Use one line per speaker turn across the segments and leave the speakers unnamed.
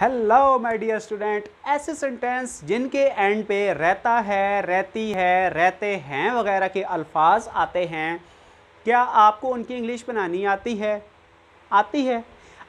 hello my dear student ऐसे sentence जिनके end पे रहता है रहती है रहते हैं वगैरह के अल्फाज आते हैं क्या आपको उनकी इंग्लिश बनानी आती है आती है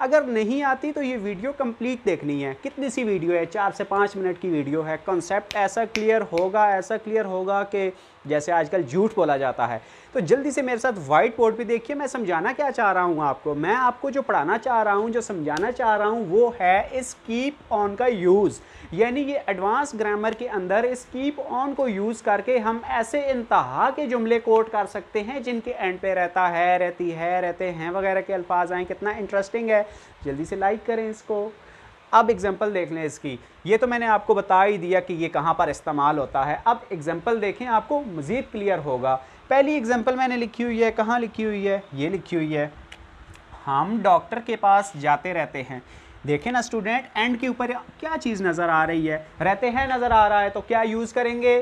अगर नहीं आती तो ये वीडियो कंप्लीट देखनी है कितनी सी वीडियो है चार से पाँच मिनट की वीडियो है कॉन्सेप्ट ऐसा क्लियर होगा ऐसा क्लियर होगा कि जैसे आजकल झूठ बोला जाता है तो जल्दी से मेरे साथ वाइट बोर्ड भी देखिए मैं समझाना क्या चाह रहा हूँ आपको मैं आपको जो पढ़ाना चाह रहा हूँ जो समझाना चाह रहा हूँ वो है इस कीप ऑन का यूज़ यानी ये एडवांस ग्रामर के अंदर इस कीप ऑन को यूज़ करके हम ऐसे इंतहा के जुमले कोट कर सकते हैं जिनके एंड पे रहता है रहती है रहते हैं वगैरह के अल्फाज आएँ कितना इंटरेस्टिंग है जल्दी से लाइक करें इसको अब एग्जांपल देख लें इसकी ये तो मैंने आपको बता ही दिया कि ये कहाँ पर इस्तेमाल होता है अब एग्जांपल देखें आपको मज़ीद क्लियर होगा पहली एग्जांपल मैंने लिखी हुई है कहाँ लिखी हुई है ये लिखी हुई है हम डॉक्टर के पास जाते रहते हैं देखें ना स्टूडेंट एंड के ऊपर क्या चीज़ नज़र आ रही है रहते हैं नज़र आ रहा है तो क्या यूज़ करेंगे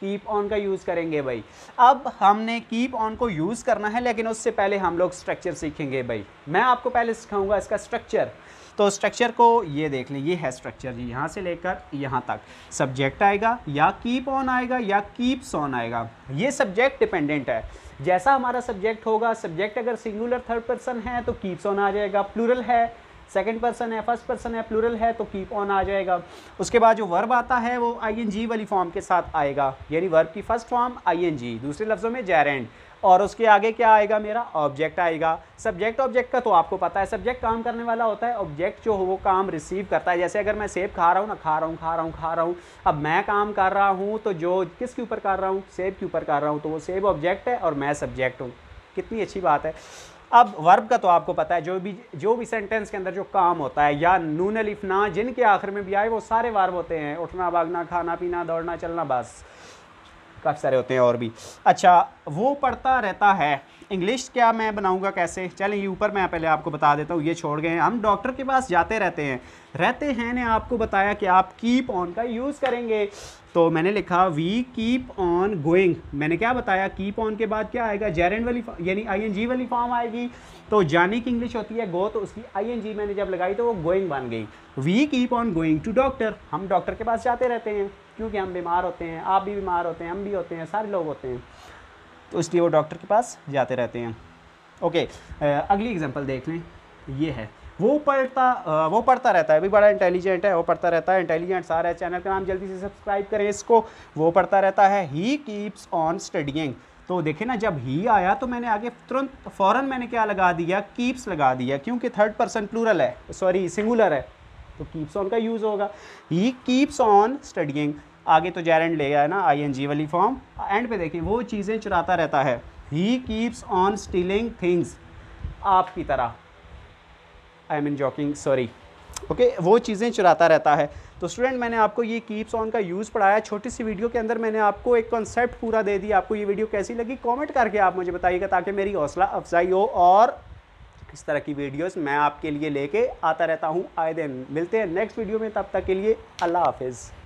कीप ऑन का यूज़ करेंगे भाई अब हमने कीप ऑन को यूज़ करना है लेकिन उससे पहले हम लोग स्ट्रक्चर सीखेंगे भाई मैं आपको पहले सिखाऊंगा इसका स्ट्रक्चर तो स्ट्रक्चर को ये देख लें ये है स्ट्रक्चर जी यहाँ से लेकर यहाँ तक सब्जेक्ट आएगा या कीप ऑन आएगा या कीप्स ऑन आएगा ये सब्जेक्ट डिपेंडेंट है जैसा हमारा सब्जेक्ट होगा सब्जेक्ट अगर सिंगुलर थर्ड पर्सन है तो कीप्स ऑन आ जाएगा प्लूरल है सेकेंड पर्सन है फर्स्ट पर्सन है प्लूरल है तो कीप ऑन आ जाएगा उसके बाद जो वर्ब आता है वो आई वाली फॉर्म के साथ आएगा यानी वर्ब की फर्स्ट फॉर्म आई दूसरे लफ्ज़ों में जैरेंड और उसके आगे क्या आएगा मेरा ऑब्जेक्ट आएगा सब्जेक्ट ऑब्जेक्ट का तो आपको पता है सब्जेक्ट काम करने वाला होता है ऑब्जेक्ट जो हो वो काम रिसीव करता है जैसे अगर मैं सेब खा रहा हूँ ना खा रहा हूँ खा रहा हूँ खा रहा हूँ अब मैं काम कर रहा हूँ तो जो किसके ऊपर कर रहा हूँ सेब के ऊपर कर रहा हूँ तो वो सेब ऑब्जेक्ट है और मैं सब्जेक्ट हूँ कितनी अच्छी बात है अब वर्ब का तो आपको पता है जो भी जो भी सेंटेंस के अंदर जो काम होता है या नून अलिफना जिनके आखिर में भी आए वो सारे वर्ब होते हैं उठना भागना खाना पीना दौड़ना चलना बस काफ़ी सारे होते हैं और भी अच्छा वो पढ़ता रहता है इंग्लिश क्या मैं बनाऊंगा कैसे चलें ये ऊपर मैं पहले आपको बता देता हूँ ये छोड़ गए हैं हम डॉक्टर के पास जाते रहते हैं रहते हैं ने आपको बताया कि आप कीप ऑन का यूज़ करेंगे तो मैंने लिखा वी कीप ऑन गोइंग मैंने क्या बताया कीप ऑन के बाद क्या आएगा जेरेंड वाली यानी आई वाली फॉर्म आएगी तो जाने की इंग्लिश होती है गो तो उसकी आई मैंने जब लगाई तो वो गोइंग बन गई we keep on going to doctor हम डॉक्टर के पास जाते रहते हैं क्योंकि हम बीमार होते हैं आप भी बीमार होते हैं हम भी होते हैं सारे लोग होते हैं तो इसलिए वो डॉक्टर के पास जाते रहते हैं ओके अगली एग्जांपल देख लें ये है वो पढ़ता वो पढ़ता रहता है अभी बड़ा इंटेलिजेंट है वो पढ़ता रहता है इंटेलिजेंट सारा है चैनल का नाम जल्दी से सब्सक्राइब करें इसको वो पढ़ता रहता है ही कीप्स ऑन स्टडियंग तो देखे ना जब ही आया तो मैंने आगे तुरंत फ़ौरन मैंने क्या लगा दिया कीप्स लगा दिया क्योंकि थर्ड पर्सन प्लूरल है सॉरी सिंगुलर है तो कीप्स ऑन का यूज़ होगा ही कीप्स ऑन स्टडियंग आगे तो जैरेंड ले गया है ना आई वाली फॉर्म एंड पे देखिए वो चीज़ें चुराता रहता है he keeps on stealing things आपकी तरह I mean joking sorry okay वो चीज़ें चुराता रहता है तो स्टूडेंट मैंने आपको ये कीप्स ऑन का यूज़ पढ़ाया छोटी सी वीडियो के अंदर मैंने आपको एक कॉन्सेप्ट पूरा दे दिया आपको ये वीडियो कैसी लगी कमेंट करके आप मुझे बताइएगा ताकि मेरी हौसला अफजाई हो और इस तरह की वीडियोस मैं आपके लिए लेके आता रहता हूँ आए दिन मिलते हैं नेक्स्ट वीडियो में तब तक के लिए अल्लाह हाफिज़